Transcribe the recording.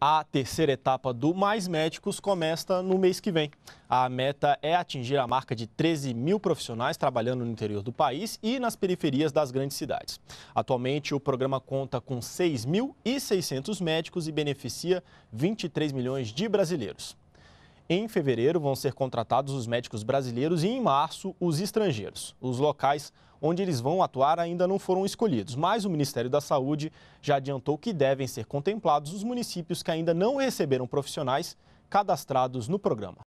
A terceira etapa do Mais Médicos começa no mês que vem. A meta é atingir a marca de 13 mil profissionais trabalhando no interior do país e nas periferias das grandes cidades. Atualmente, o programa conta com 6.600 médicos e beneficia 23 milhões de brasileiros. Em fevereiro vão ser contratados os médicos brasileiros e em março os estrangeiros. Os locais onde eles vão atuar ainda não foram escolhidos, mas o Ministério da Saúde já adiantou que devem ser contemplados os municípios que ainda não receberam profissionais cadastrados no programa.